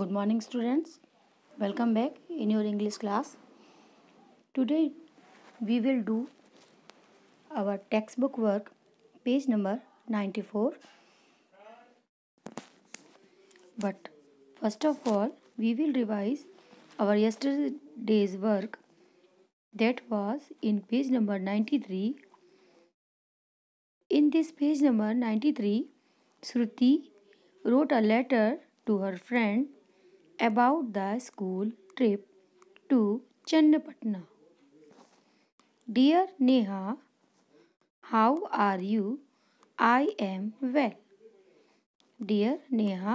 good morning students welcome back in your english class today we will do our textbook work page number 94 but first of all we will revise our yesterday's work that was in page number 93 in this page number 93 shruti wrote a letter to her friend about the school trip to Channapatna. Dear Neha, how are you? I am well. Dear Neha,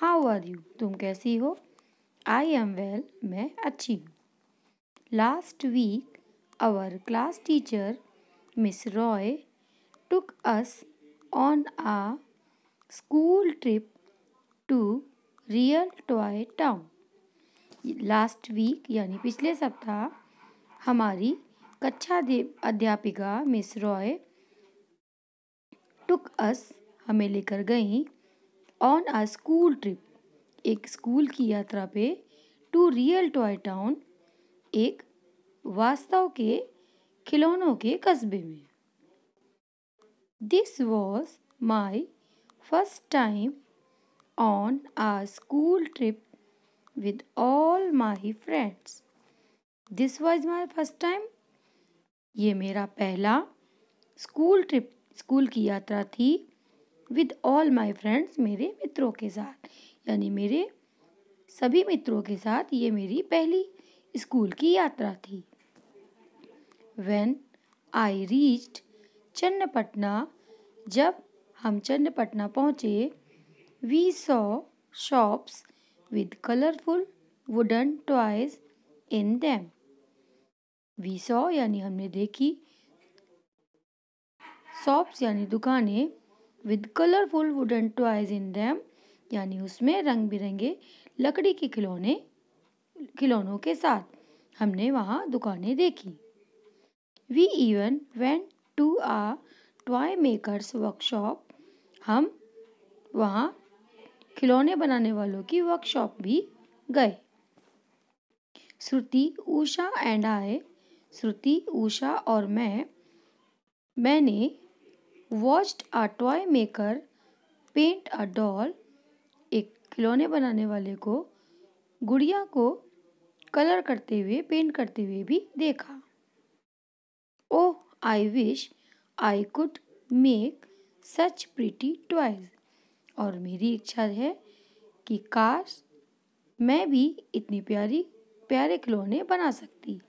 how are you? तुम कैसी हो I am well मैं अच्छी हूँ last week our class teacher Miss Roy took us on a school trip to real toy town last week यानी पिछले सप्ताह हमारी कक्षा अध्यापिका मिस रॉय टुक अस हमें लेकर गई ऑन अ स्कूल ट्रिप एक स्कूल की यात्रा पे टू रियल टॉय टाउन एक वास्तव के खिलौनों के कस्बे में this was my first time on a school trip with all my friends. This was my first time. ये मेरा पहला स्कूल ट्रिप स्कूल की यात्रा थी विद ऑल माई फ्रेंड्स मेरे मित्रों के साथ यानी मेरे सभी मित्रों के साथ ये मेरी पहली स्कूल की यात्रा थी वेन आई रीच्ड चन्नपटना जब हम चन्नपटना पहुँचे we saw shops with colorful wooden toys in them. We saw यानी हमने देखी शॉप्स यानी दुकानें with colourful wooden toys in them यानी उसमें रंग बिरंगे लकड़ी के खिलौने खिलौनों के साथ हमने वहाँ दुकानें देखी we even went to a toy makers workshop हम वहाँ खिलौने बनाने वालों की वर्कशॉप भी गए श्रुति उषा एंड आए श्रुति उषा और मैं मैंने watched a toy maker paint a doll एक खिलौने बनाने वाले को गुड़िया को कलर करते हुए पेंट करते हुए भी देखा oh I wish I could make such pretty toys और मेरी इच्छा है कि काश मैं भी इतनी प्यारी प्यारे खिलौने बना सकती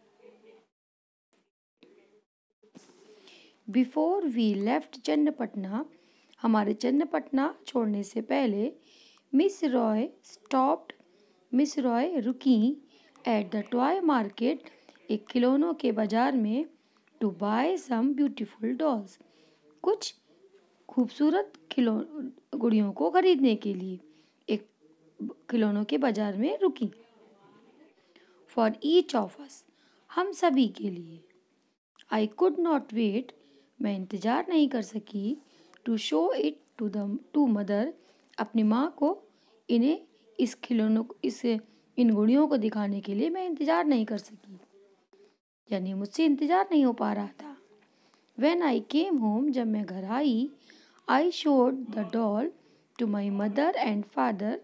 बिफोर वी लेफ्ट चन्नपटना हमारे चन्नपटना छोड़ने से पहले Miss Roy stopped Miss Roy रुकी एट द टॉय मार्केट एक खिलौनों के बाज़ार में to buy some beautiful dolls कुछ खूबसूरत खिलौ गुड़ियों को खरीदने के लिए एक खिलौनों के बाजार में रुकी फॉर ईच ऑफ अस हम सभी के लिए आई कुड नॉट वेट मैं इंतज़ार नहीं कर सकी to show it to the to mother अपनी माँ को इन्हें इस खिलौनों इस इन गुड़ियों को दिखाने के लिए मैं इंतज़ार नहीं कर सकी यानी मुझसे इंतज़ार नहीं हो पा रहा था वेन आई केम होम जब मैं घर आई I showed the doll to my mother and father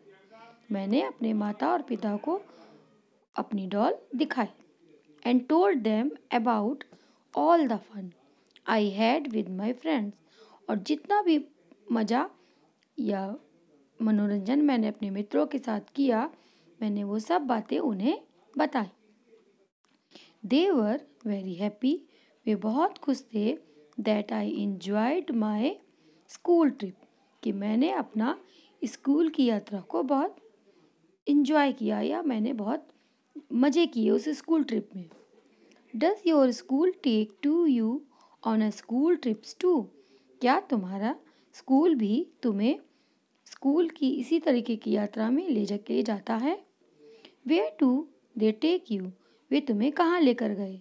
मैंने अपने माता और पिता को अपनी डॉल दिखाई and told them about all the fun I had with my friends और जितना भी मज़ा या मनोरंजन मैंने अपने मित्रों के साथ किया मैंने वो सब बातें उन्हें बताई देवर वेरी हैप्पी वे बहुत खुश थे that I enjoyed my school trip कि मैंने अपना स्कूल की यात्रा को बहुत इन्जॉय किया या मैंने बहुत मज़े किए उस स्कूल ट्रिप में does your school take to you on a school trips to क्या तुम्हारा स्कूल भी तुम्हें स्कूल की इसी तरीके की यात्रा में ले जा ले जाता है where do they take you वे तुम्हें कहाँ लेकर गए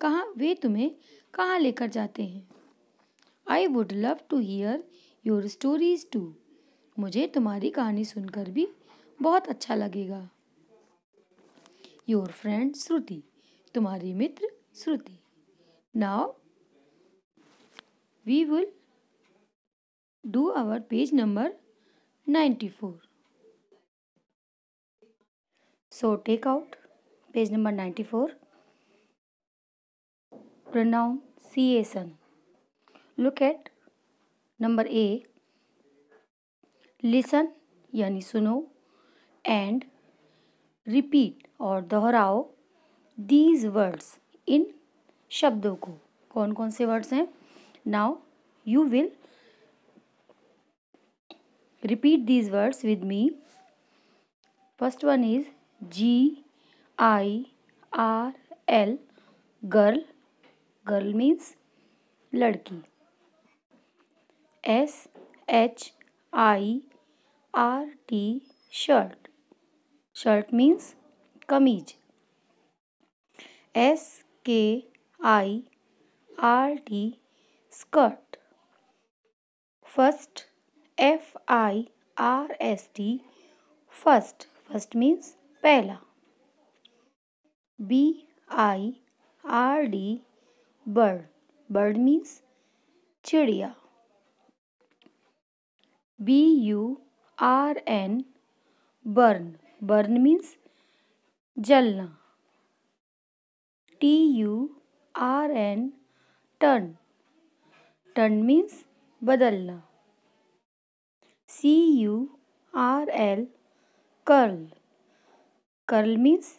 कहाँ वे तुम्हें कहाँ लेकर जाते हैं I would love to hear your stories too मुझे तुम्हारी कहानी सुनकर भी बहुत अच्छा लगेगा योर फ्रेंड श्रुति तुम्हारी मित्र Shruti now we will do our page number ninety four so take out page number ninety four see lesson look at number A listen यानी सुनो एंड रिपीट और दोहराओ दीज वर्ड्स इन शब्दों को कौन कौन से वर्ड्स हैं now you will repeat these words with me first one is G I R L girl girl means लड़की S H I R T shirt shirt means कमीज S K I R T skirt first F I R S T first first means पहला B I R D bird bird means चिड़िया B U R N burn burn means जलना T U R N turn turn means बदलना C U R L curl curl means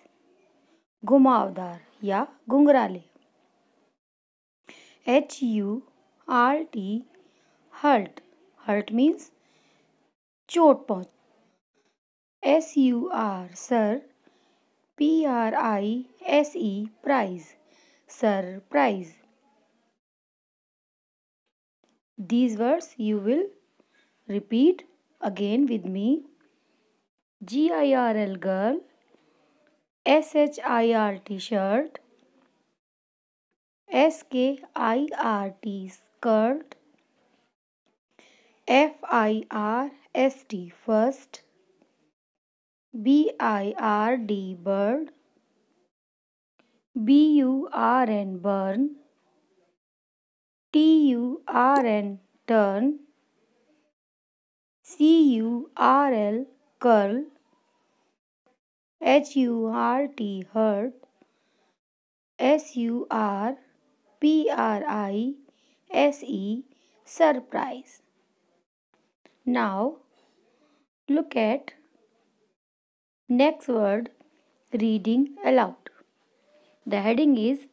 घुमावदार या घुंघराले H U R T hurt hurt means चोट पहुँच S U R sur P R I S E prize surprise these words you will repeat again with me G I R L girl S H I R T shirt S K I R T skirt F I R ST first B I R D bird B U R N burn T U R N turn C U R L curl H U R T hurt S U R P R I S E surprise now Look at next word reading aloud. The heading is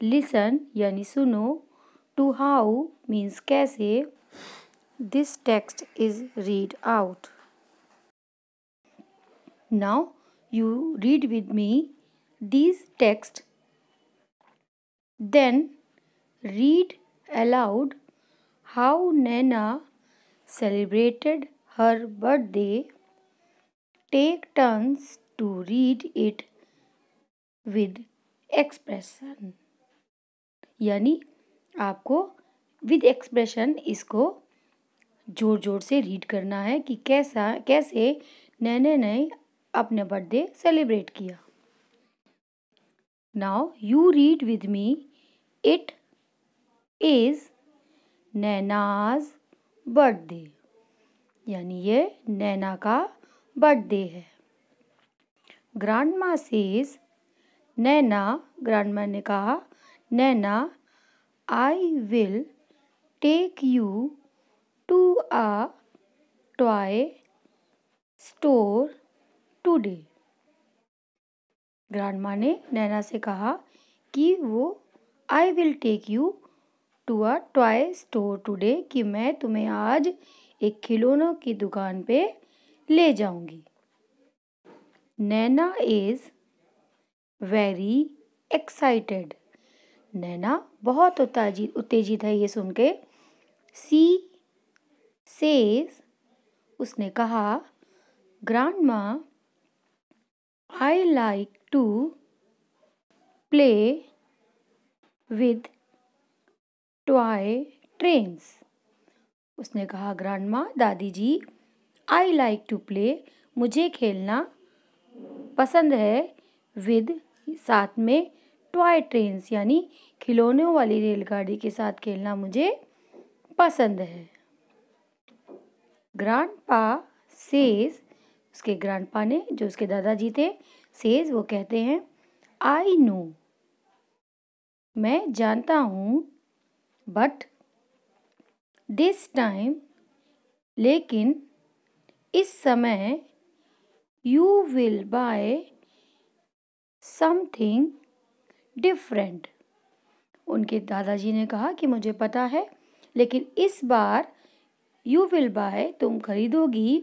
listen yani suno. to how means kaise. this text is read out. Now you read with me these text then read aloud how Nana celebrated her birthday, take turns to read it with expression. यानी आपको with expression इसको जोर जोर से read करना है कि कैसा कैसे नैने ने अपने बर्थडे सेलिब्रेट किया now you read with me it is Naina's birthday यानी ये नैना का बर्थडे है ग्रांड माँ सेज नैना ग्रांड माँ ने कहा Naina I will take you to a toy store today grand माँ ने नैना से कहा कि वो I will take you to a toy store today कि मैं तुम्हें आज एक खिलौनों की दुकान पे ले जाऊंगी Naina is very excited Naina बहुत उताजी उत्तेजित है ये सुन के सी सेज उसने कहा ग्रांड माँ I like to play with toy trains उसने कहा ग्रांड माँ दादी जी आई लाइक टू प्ले मुझे खेलना पसंद है विद साथ में टॉय ट्रेन्स यानी खिलौनों वाली रेलगाड़ी के साथ खेलना मुझे पसंद है ग्रांड पा सेज उसके ग्रांड पा ने जो उसके दादाजी थे सेज वो कहते हैं आई नो मैं जानता हूँ बट दिस टाइम लेकिन इस समय you will buy something different उनके दादाजी ने कहा कि मुझे पता है लेकिन इस बार यू विल बाय तुम खरीदोगी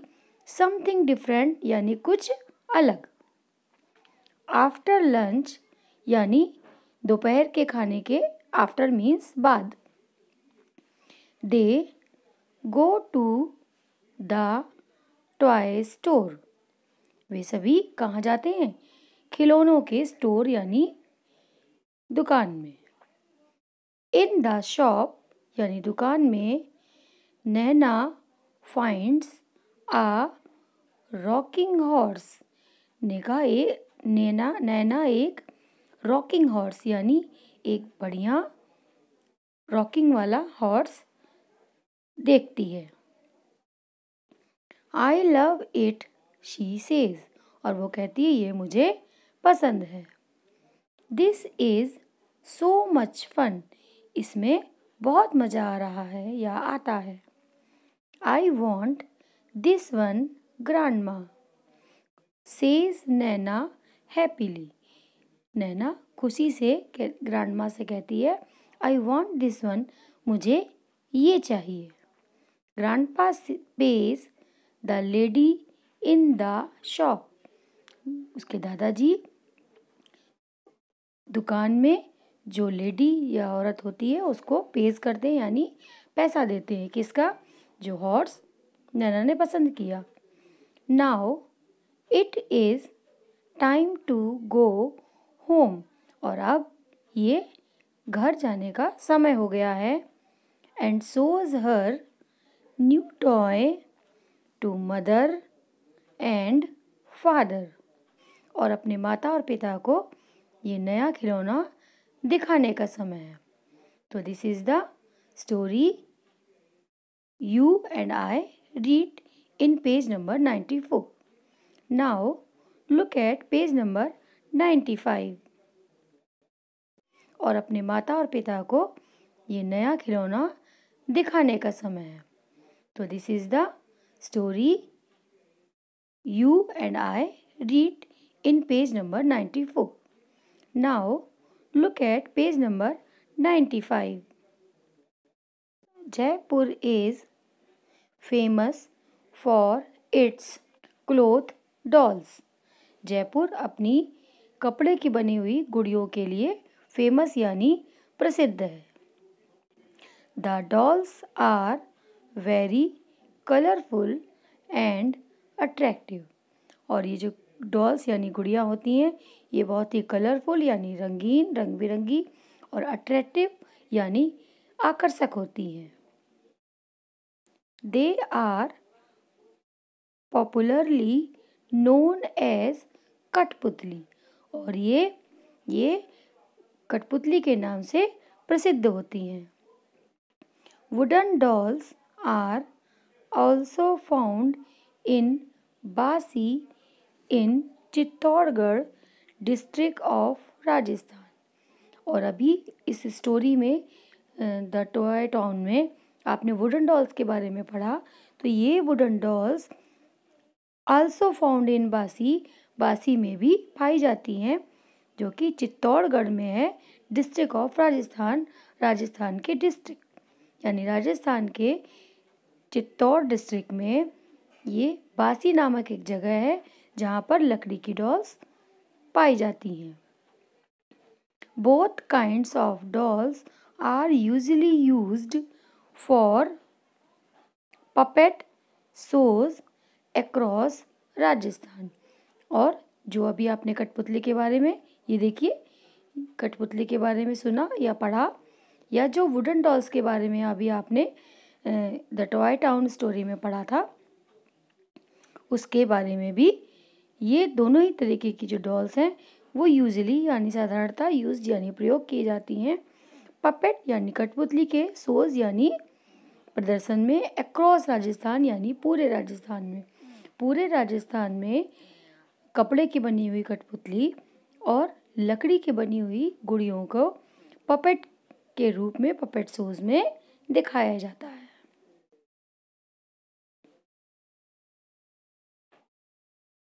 समथिंग डिफरेंट यानी कुछ अलग आफ्टर लंच यानी दोपहर के खाने के आफ्टर मीन्स बाद they go to the toy store वे सभी कहाँ जाते हैं खिलौनों के स्टोर यानी दुकान में इन द शॉप यानी दुकान में Naina finds a rocking horse नेगा ए नैना नैना एक रॉकिंग हॉर्स यानी एक बढ़िया रॉकिंग वाला हॉर्स देखती है I love it she says और वो कहती है ये मुझे पसंद है this is so much fun इसमें बहुत मज़ा आ रहा है या आता है I want this one grandma says Naina happily Naina खुशी से ग्रांड मा से कहती है आई वॉन्ट दिस वन मुझे ये चाहिए Grandpa pays the lady in the shop. उसके दादाजी दुकान में जो लेडी या औरत होती है उसको पेज करते हैं यानी पैसा देते हैं किसका जो हॉर्स नैना ने पसंद किया now it is time to go home और अब ये घर जाने का समय हो गया है and shows her new toy to mother and father और अपने माता और पिता को ये नया खिलौना दिखाने का समय है तो this is the story you and I read in page number ninety four now look at page number ninety five और अपने माता और पिता को ये नया खिलौना दिखाने का समय है तो this is the story you and I read in page number ninety four now look at page number ninety five Jaipur is famous for its cloth dolls Jaipur अपनी कपड़े की बनी हुई गुड़ियों के लिए फेमस यानी प्रसिद्ध है the dolls are very colourful and attractive और ये जो डॉल्स यानी गुड़िया होती हैं ये बहुत ही कलरफुल यानी रंगीन रंग बिरंगी और अट्रैक्टिव यानी आकर्षक होती हैं they are popularly known as kathputli और ये ये कठपुतली के नाम से प्रसिद्ध होती हैं wooden dolls are also found in Basi in Chittorgarh district of Rajasthan और अभी इस स्टोरी में द टॉय टाउन में आपने वुडन डॉल्स के बारे में पढ़ा तो ये wooden dolls also found in Bassi Bassi में भी पाई जाती हैं जो कि चित्तौड़गढ़ में है डिस्ट्रिक्ट ऑफ राजस्थान राजस्थान के डिस्ट्रिक्ट यानी राजस्थान के चित्तौड़ डिस्ट्रिक्ट में ये बासी नामक एक जगह है जहाँ पर लकड़ी की डॉल्स पाई जाती हैं both kind of dolls are usually use for puppet shows across Rajasthan और जो अभी आपने कठपुतली के बारे में ये देखिए कठपुतली के बारे में सुना या पढ़ा या जो वुडन डॉल्स के बारे में अभी आपने द टॉय टाउन स्टोरी में पढ़ा था उसके बारे में भी ये दोनों ही तरीके की जो डॉल्स हैं वो यूजली यानी साधारणता यूज यानी प्रयोग की जाती हैं पपेट यानी कठपुतली के सोज यानी प्रदर्शन में अक्रॉस राजस्थान यानी पूरे राजस्थान में पूरे राजस्थान में कपड़े की बनी हुई कठपुतली और लकड़ी की बनी हुई गुड़ियों को पपेट के रूप में पपेट सोज में दिखाया जाता है